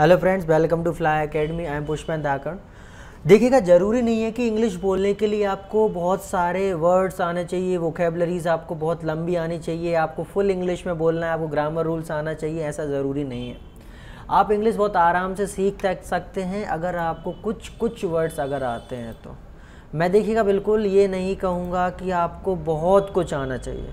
hello friends welcome to Fly Academy I am Pushpan Dhakad देखिएगा ज़रूरी नहीं है कि इंग्लिश बोलने के लिए आपको बहुत सारे वर्ड्स आने चाहिए वोकेबलरीज आपको बहुत लंबी आनी चाहिए आपको फुल इंग्लिश में बोलना है आपको ग्रामर रूल्स आना चाहिए ऐसा ज़रूरी नहीं है आप इंग्लिश बहुत आराम से सीख सकते हैं अगर आपको कुछ कुछ वर्ड्स अगर आते हैं तो मैं देखिएगा बिल्कुल ये नहीं कहूँगा कि आपको बहुत कुछ आना चाहिए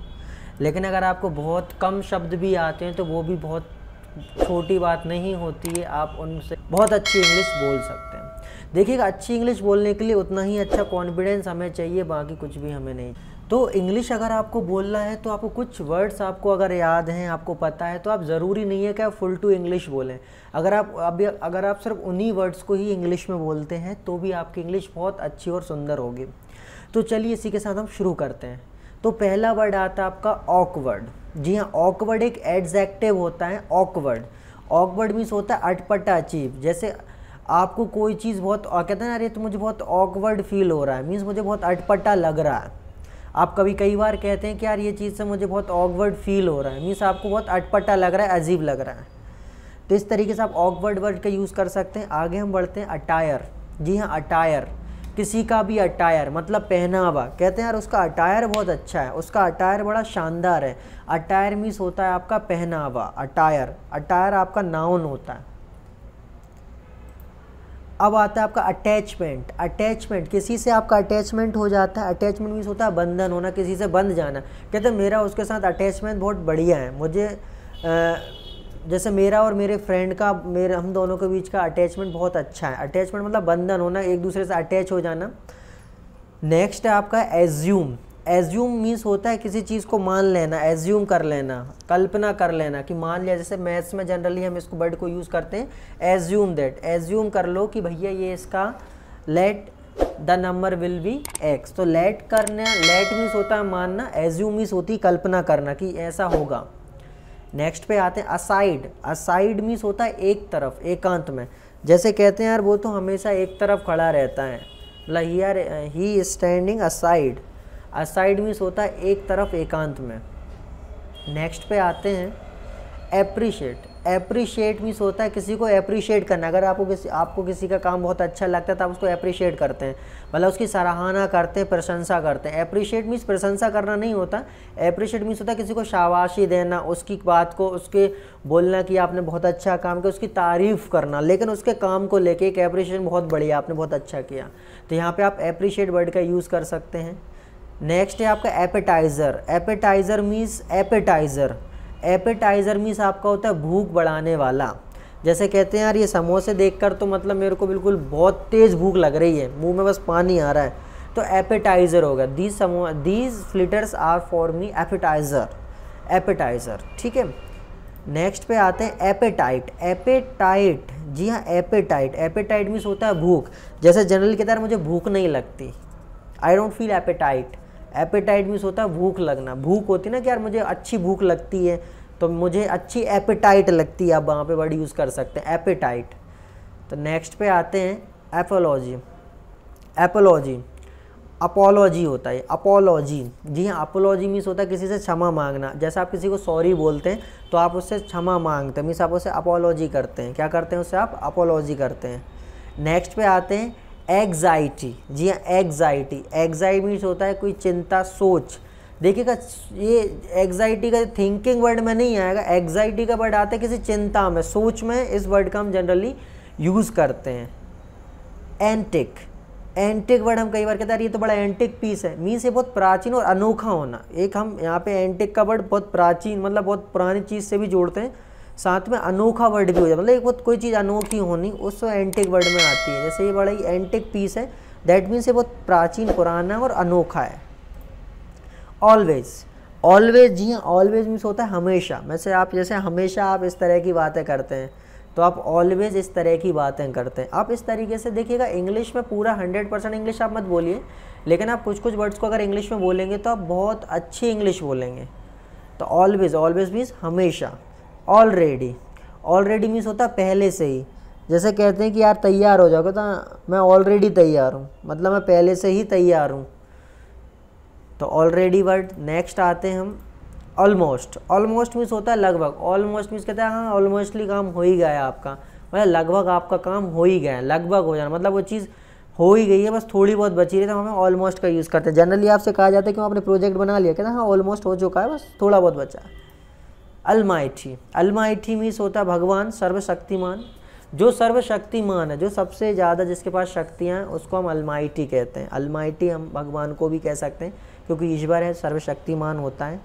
लेकिन अगर आपको बहुत कम शब्द भी आते हैं तो वो भी बहुत छोटी बात नहीं होती है आप उनसे बहुत अच्छी इंग्लिश बोल सकते हैं देखिएगा अच्छी इंग्लिश बोलने के लिए उतना ही अच्छा कॉन्फिडेंस हमें चाहिए बाकी कुछ भी हमें नहीं तो इंग्लिश अगर आपको बोलना है तो आपको कुछ वर्ड्स आपको अगर याद हैं आपको पता है तो आप ज़रूरी नहीं है कि आप फुल टू इंग्लिश बोलें अगर आप अभी अगर आप सिर्फ उन्हीं वर्ड्स को ही इंग्लिश में बोलते हैं तो भी आपकी इंग्लिश बहुत अच्छी और सुंदर होगी तो चलिए इसी के साथ हम शुरू करते हैं तो पहला वर्ड आता है आपका ऑकवर्ड जी हाँ ऑकवर्ड एक एडजेक्टिव होता है ऑकवर्ड ऑकवर्ड मीन्स होता है अटपटा अचीव जैसे आपको कोई चीज़ बहुत कहते हैं ना अरे तो मुझे बहुत ऑकवर्ड फील हो रहा है मीन्स मुझे बहुत अटपटा लग रहा है आप कभी कई बार कहते हैं कि यार ये चीज़ से मुझे बहुत ऑकवर्ड फील हो रहा है मीन्स आपको बहुत अटपटा लग रहा है अजीब लग रहा है तो इस तरीके से आप ऑकवर्ड वर्ड का यूज़ कर सकते हैं आगे हम बढ़ते हैं अटायर जी हाँ अटायर किसी का भी अटायर मतलब पहनावा कहते हैं यार उसका अटायर बहुत अच्छा है उसका अटायर बड़ा शानदार है अटायर मीन्स होता है आपका पहनावा अटायर अटायर आपका नाउन होता है अब आता है आपका अटैचमेंट अटैचमेंट किसी से आपका अटैचमेंट हो जाता है अटैचमेंट मीन्स होता है बंधन होना किसी से बंध जाना कहते हैं मेरा उसके साथ अटैचमेंट बहुत बढ़िया है मुझे आ, जैसे मेरा और मेरे फ्रेंड का मेरे हम दोनों के बीच का अटैचमेंट बहुत अच्छा है अटैचमेंट मतलब बंधन होना एक दूसरे से अटैच हो जाना नेक्स्ट है आपका एज्यूम एज्यूम मीन्स होता है किसी चीज़ को मान लेना एज्यूम कर लेना कल्पना कर लेना कि मान लिया जैसे मैथ्स में जनरली हम इसको वर्ड को यूज़ करते हैं एज्यूम दैट एज्यूम कर लो कि भैया ये इसका let the number will be X तो लेट करना लेट मीन्स होता है मानना एज्यूम मीन्स होती कल्पना करना कि ऐसा होगा नेक्स्ट पे आते हैं असाइड असाइड मीन्स होता है एक तरफ एकांत में जैसे कहते हैं यार वो तो हमेशा एक तरफ खड़ा रहता है मतलब he are he standing aside aside means होता है एक तरफ एकांत में नेक्स्ट पे आते हैं एप्रिशिएट अप्रिशिएट मीस होता है किसी को अप्रिशिएट करना अगर आपको किसी आपको किसी का काम बहुत अच्छा लगता है तो आप उसको अप्रिशिएट करते हैं मतलब उसकी सराहना करते हैं प्रशंसा करते हैं अप्रिशिएट मीन्स प्रशंसा करना नहीं होता अप्रिशिएट मीस होता है किसी को शाबाशी देना उसकी बात को उसके बोलना कि आपने बहुत अच्छा काम किया उसकी तारीफ़ करना लेकिन उसके काम को लेकर एक अप्रिशिएशन बहुत बढ़िया आपने बहुत अच्छा किया तो यहाँ पर आप अप्रिशिएट वर्ड का यूज़ कर सकते हैं नेक्स्ट है आपका appetizer appetizer means appetizer appetizer means आपका होता है भूख बढ़ाने वाला जैसे कहते हैं यार ये समोसे देखकर तो मतलब मेरे को बिल्कुल बहुत तेज़ भूख लग रही है मुंह में बस पानी आ रहा है तो एपेटाइज़र होगा दीज समो these fritters are for me appetizer appetizer ठीक है नेक्स्ट पे आते हैं एपेटाइट एपेटाइट जी हाँ एपेटाइट एपेटाइट मीस होता है भूख जैसे जनरल की तरह मुझे भूख नहीं लगती I don't feel appetite appetite means होता है भूख लगना भूख होती है ना कि यार मुझे अच्छी भूख लगती है तो मुझे अच्छी एपेटाइट लगती है आप वहाँ पे वर्ड यूज़ कर सकते हैं एपेटाइट तो नेक्स्ट पे आते हैं एपोलॉजी एपोलॉजी अपोलॉजी होता है अपोलॉजी जी हाँ अपोलॉजी मीन्स होता है किसी से क्षमा मांगना जैसे आप किसी को सॉरी बोलते हैं तो आप उससे क्षमा मांगते हैं मीन्स आप उससे अपोलॉजी करते हैं क्या करते हैं उससे आप अपोलॉजी करते हैं नेक्स्ट पे आते हैं एग्जाइटी जी हाँ एग्जाइटी एग्जाइट मीन्स होता है कोई चिंता सोच देखिएगा ये एग्जाइटी का थिंकिंग वर्ड में नहीं आएगा एग्जाइटी का वर्ड आता है किसी चिंता में सोच में इस वर्ड का हम जनरली यूज़ करते हैं एंटिक एंटिक वर्ड हम कई बार कहते हैं ये तो बड़ा एंटिक पीस है मीन्स ये बहुत प्राचीन और अनोखा होना एक हम यहाँ पे एंटिक का वर्ड बहुत प्राचीन मतलब बहुत पुरानी चीज़ से भी जोड़ते हैं साथ में अनोखा वर्ड भी हो जाए मतलब एक बहुत कोई चीज़ अनोखी होनी उस एंटिक वर्ड में आती है जैसे ये बड़ा ही एंटिक पीस है दैट मीन्स ये बहुत प्राचीन पुराना और अनोखा है ऑलवेज ऑलवेज जी हाँ ऑलवेज मीन्स होता है हमेशा वैसे आप जैसे हमेशा आप इस तरह की बातें करते हैं तो आप ऑलवेज इस तरह की बातें करते हैं आप इस तरीके से देखिएगा इंग्लिश में पूरा हंड्रेड परसेंट इंग्लिश आप मत बोलिए लेकिन आप कुछ कुछ वर्ड्स को अगर इंग्लिश में बोलेंगे तो आप बहुत अच्छी इंग्लिश बोलेंगे तो ऑलवेज ऑलवेज मीन्स हमेशा ऑलरेडी ऑलरेडी मीन्स होता है पहले से ही जैसे कहते हैं कि यार तैयार हो जाओगे तो मैं ऑलरेडी तैयार हूँ मतलब मैं पहले से ही तैयार हूँ तो ऑलरेडी वर्ड नेक्स्ट आते हैं हम ऑलमोस्ट ऑलमोस्ट मीन्स होता है लगभग ऑलमोस्ट मीन्स कहते हैं हाँ ऑलमोस्टली काम हो ही गया आपका मतलब लगभग आपका काम हो ही गया लगभग हो जाना मतलब वो चीज़ हो ही गई है बस थोड़ी बहुत बची रही है तो हमें ऑलमोस्ट का यूज़ करते हैं जनरली आपसे कहा जाता है कि हम अपने प्रोजेक्ट बना लिया कहते हैं हाँ ऑलमोस्ट हो चुका है बस थोड़ा बहुत बचा है अलमाइठी अलमाइठी मीन्स होता है भगवान सर्वशक्तिमान जो सर्वशक्तिमान है जो सबसे ज़्यादा जिसके पास शक्तियाँ हैं उसको हम अलमाइटी कहते हैं अलमाइटी हम भगवान को भी कह सकते हैं क्योंकि ईश्वर है सर्वशक्तिमान होता है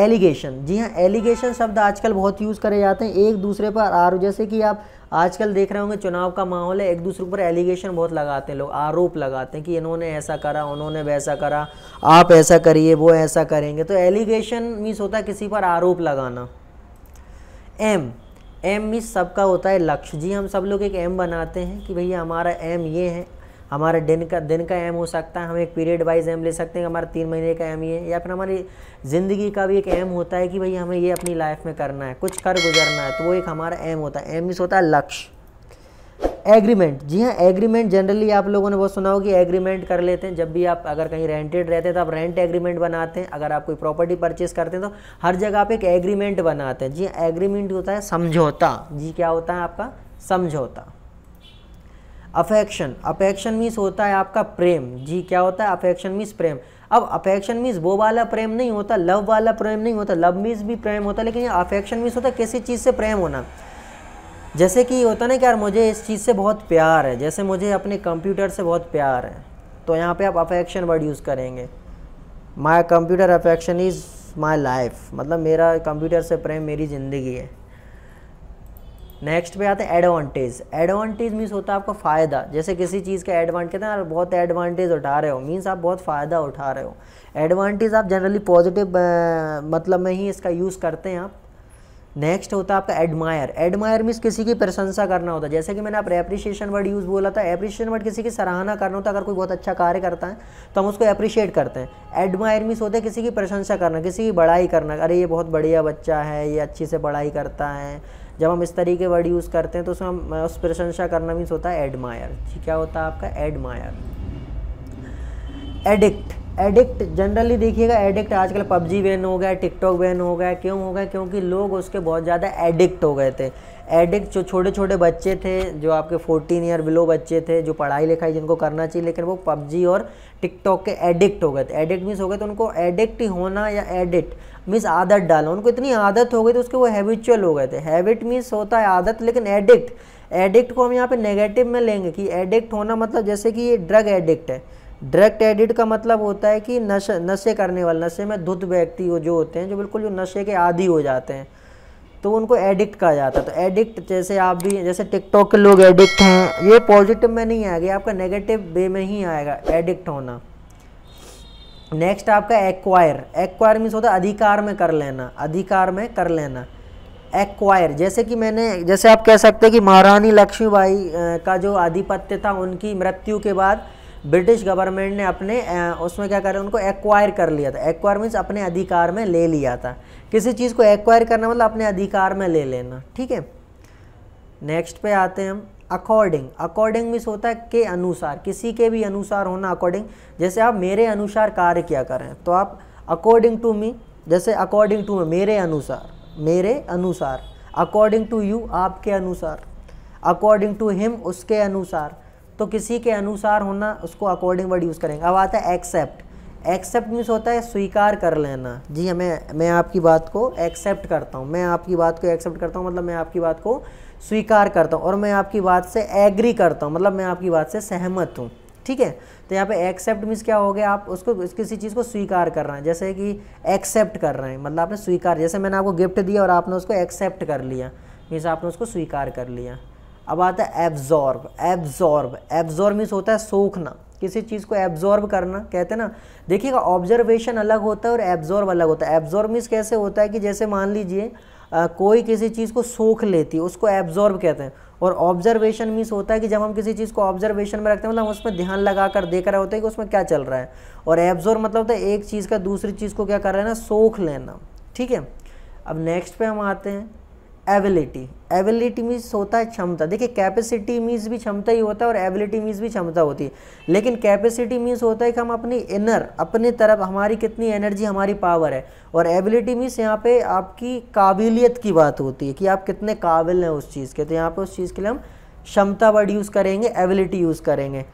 एलिगेशन जी हाँ एलिगेशन शब्द आजकल बहुत यूज़ करे जाते हैं एक दूसरे पर आरोप जैसे कि आप आजकल देख रहे होंगे चुनाव का माहौल है एक दूसरे पर एलिगेशन बहुत लगाते हैं लोग आरोप लगाते हैं कि इन्होंने ऐसा करा उन्होंने वैसा करा आप ऐसा करिए वो ऐसा करेंगे तो एलिगेशन मीन्स होता है किसी पर आरोप लगाना एम एम मीन्स सबका होता है लक्ष्य जी हम सब लोग एक एम बनाते हैं कि भैया हमारा एम ये है हमारा दिन का दिन का एम हो सकता है हम एक पीरियड वाइज एम ले सकते हैं हमारा तीन महीने का एम ये या फिर हमारी ज़िंदगी का भी एक एम होता है कि भाई हमें ये अपनी लाइफ में करना है कुछ कर गुजरना है तो वो एक हमारा एम होता है एम इस होता है लक्ष्य एग्रीमेंट जी हाँ एग्रीमेंट जनरली आप लोगों ने बहुत सुना हो कि एग्रीमेंट कर लेते हैं जब भी आप अगर कहीं रेंटेड रहते हैं तो आप रेंट एग्रीमेंट बनाते हैं अगर आप कोई प्रॉपर्टी परचेज करते हैं तो हर जगह आप एक एग्रीमेंट बनाते हैं जी एग्रीमेंट हाँ, होता है समझौता जी क्या होता है आपका समझौता अफेक्शन अफेक्शन मीन्स होता है आपका प्रेम जी क्या होता है अफेक्शन मीन्स प्रेम अब अफेक्शन मीन्स वो वाला प्रेम नहीं होता लव वाला प्रेम नहीं होता लव मीन्स भी प्रेम होता लेकिन ये अफेक्शन मीन्स होता है किसी चीज़ से प्रेम होना जैसे कि होता ना कि यार मुझे इस चीज़ से बहुत प्यार है जैसे मुझे अपने कंप्यूटर से बहुत प्यार है तो यहाँ पे आप अफेक्शन वर्ड यूज़ करेंगे my computer affection is my life मतलब मेरा कंप्यूटर से प्रेम मेरी ज़िंदगी है नेक्स्ट पे आते हैं एडवांटेज एडवांटेज मीन्स होता है आपका फ़ायदा जैसे किसी चीज़ का एडवांटेज कहते हैं बहुत एडवांटेज उठा रहे हो मीन्स आप बहुत फ़ायदा उठा रहे हो एडवांटेज आप जनरली पॉजिटिव मतलब में ही इसका यूज़ करते हैं आप नेक्स्ट होता है आपका एडमायर एडमायर मीन्स किसी की प्रशंसा करना होता है जैसे कि मैंने आप एप्रिशिएशन वर्ड यूज़ बोला था एप्रिशिएशन वर्ड किसी की सराहना करना होता है अगर कोई बहुत अच्छा कार्य करता है तो हम उसको अप्रिशिएट करते हैं एडमायर मीन्स होता है किसी की प्रशंसा करना किसी की बड़ाई करना अरे ये बहुत बढ़िया बच्चा है ये अच्छी से पढ़ाई करता है जब हम इस तरीके वर्ड यूज़ करते हैं तो उसमें हम उस प्रशंसा करना मीन्स होता है एडमायर क्या होता है आपका एडमायर एडिक्ट एडिक्ट जनरली देखिएगा एडिक्ट आजकल पबजी बैन हो गया टिकटॉक बैन हो गया क्यों हो गया क्योंकि लोग उसके बहुत ज़्यादा एडिक्ट हो गए थे एडिक्ट जो छोटे छोटे बच्चे थे जो आपके 14 ईयर बिलो बच्चे थे जो पढ़ाई लिखाई जिनको करना चाहिए लेकिन वो पबजी और टिकटॉक के एडिक्ट हो गए थे एडिक्ट मीन्स हो गए तो उनको एडिक्ट होना या एडिक्ट मीन्स आदत डालना उनको इतनी आदत हो गई तो उसके वो हैबिचुअल हो गए थे हैबिट मीन्स होता है आदत लेकिन एडिक्ट एडिक्ट को हम यहाँ पे नेगेटिव में लेंगे कि एडिक्ट होना मतलब जैसे कि ये ड्रग एडिक्ट है डायरेक्ट एडिट का मतलब होता है कि नशे नशे करने वाले नशे में धुत व्यक्ति वो जो होते हैं जो बिल्कुल जो नशे के आदि हो जाते हैं तो उनको एडिक्ट कहा जाता है तो एडिक्ट जैसे आप भी जैसे टिकटॉक के लोग एडिक्ट हैं ये पॉजिटिव में नहीं आएगा आपका नेगेटिव वे में ही आएगा एडिक्ट होना नेक्स्ट आपका एक्वायर एक्वायर मीन्स होता है अधिकार में कर लेना अधिकार में कर लेना एक्वायर जैसे कि मैंने जैसे आप कह सकते हैं कि महारानी लक्ष्मीबाई का जो आधिपत्य था उनकी मृत्यु के बाद ब्रिटिश गवर्नमेंट ने अपने उसमें क्या करें उनको एक्वायर कर लिया था एक्वायर मीन्स अपने अधिकार में ले लिया था किसी चीज़ को एक्वायर करना मतलब अपने अधिकार में ले लेना ठीक है नेक्स्ट पे आते हैं हम अकॉर्डिंग अकॉर्डिंग मीन्स होता है के अनुसार किसी के भी अनुसार होना अकॉर्डिंग जैसे आप मेरे अनुसार कार्य किया करें तो आप अकॉर्डिंग टू मी जैसे अकॉर्डिंग टू मेरे अनुसार मेरे अनुसार अकॉर्डिंग टू यू आपके अनुसार अकॉर्डिंग टू हिम उसके अनुसार तो किसी के अनुसार होना उसको अकॉर्डिंग वर्ड यूज़ करेंगे अब आता है एक्सेप्ट एक्सेप्ट मीन्स होता है स्वीकार कर लेना जी हमें मैं आपकी बात को एक्सेप्ट करता हूँ मैं आपकी बात को एक्सेप्ट करता हूँ मतलब मैं आपकी बात को स्वीकार करता हूँ और मैं आपकी बात से एग्री करता हूँ मतलब मैं आपकी बात से सहमत हूँ ठीक है तो यहाँ पे एक्सेप्ट मीन्स क्या हो गया आप उसको किसी चीज़ को स्वीकार कर रहे हैं जैसे कि एक्सेप्ट कर रहे हैं मतलब आपने स्वीकार जैसे मैंने आपको गिफ्ट दिया और आपने उसको एक्सेप्ट कर लिया मीन्स आपने उसको स्वीकार कर लिया अब आता है एब्जॉर्ब एब्जॉर्ब एब्जॉर्ब मीन्स होता है सोखना किसी चीज़ को एब्जॉर्ब करना कहते हैं ना देखिएगा ऑब्जर्वेशन अलग होता है और एब्जॉर्ब अलग होता है एब्जॉर्ब मीन्स कैसे होता है कि जैसे मान लीजिए कोई किसी चीज़ को सोख लेती है उसको एब्जॉर्ब कहते हैं और ऑब्जर्वेशन मीन्स होता है कि जब हम किसी चीज़ को ऑब्जर्वेशन में रखते हैं मतलब हम उसमें ध्यान लगा कर देख रहे होते हैं कि उसमें क्या चल रहा है और एब्जॉर्ब मतलब होता है एक चीज़ का दूसरी चीज़ को क्या कर रहे हैं ना सोख लेना ठीक है अब नेक्स्ट पे हम आते हैं एबिलिटी एबिलिटी मीन्स होता है क्षमता देखिए कैपेसिटी मीन्स भी क्षमता ही होता है और एबिलिटी मीन्स भी क्षमता होती है लेकिन कैपेसिटी मीन्स होता है कि हम अपनी इनर अपने तरफ हमारी कितनी एनर्जी हमारी पावर है और एबिलिटी मीन्स यहाँ पे आपकी काबिलियत की बात होती है कि आप कितने काबिल हैं उस चीज़ के तो यहाँ पर उस चीज़ के लिए हम क्षमता वर्ड यूज़ करेंगे एबिलिटी यूज़ करेंगे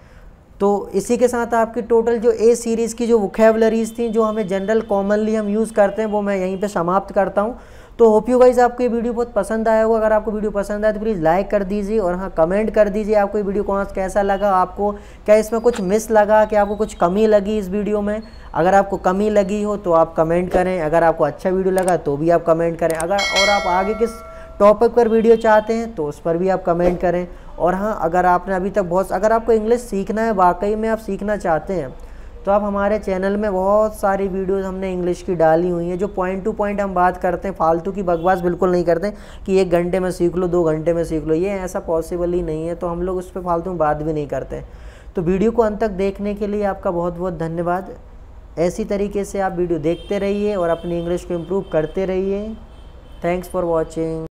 तो इसी के साथ आपकी टोटल जो ए सीरीज़ की जो वोकेबलरीज थी जो हमें जनरल कॉमनली हम यूज़ करते हैं वो मैं यहीं पर समाप्त करता हूँ तो होप यू गाइज आपको ये वीडियो बहुत पसंद आया होगा अगर आपको वीडियो पसंद आए तो प्लीज़ लाइक कर दीजिए और हाँ कमेंट कर दीजिए आपको ये वीडियो कौन कैसा लगा आपको क्या इसमें कुछ मिस लगा कि आपको कुछ कमी लगी इस वीडियो में अगर आपको कमी लगी हो तो आप कमेंट करें अगर आपको अच्छा वीडियो लगा तो भी आप कमेंट करें अगर और आप आगे किस टॉपिक पर वीडियो चाहते हैं तो उस पर भी आप कमेंट करें और हाँ अगर आपने अभी तक बहुत अगर आपको इंग्लिश सीखना है वाकई में आप सीखना चाहते हैं तो आप हमारे चैनल में बहुत सारी वीडियोस हमने इंग्लिश की डाली हुई हैं जो पॉइंट टू पॉइंट हम बात करते हैं फालतू की बकवास बिल्कुल नहीं करते कि एक घंटे में सीख लो दो घंटे में सीख लो ये ऐसा पॉसिबल ही नहीं है तो हम लोग उस पर फालतू में बात भी नहीं करते तो वीडियो को अंत तक देखने के लिए आपका बहुत बहुत धन्यवाद ऐसी तरीके से आप वीडियो देखते रहिए और अपनी इंग्लिश को इम्प्रूव करते रहिए थैंक्स फॉर वॉचिंग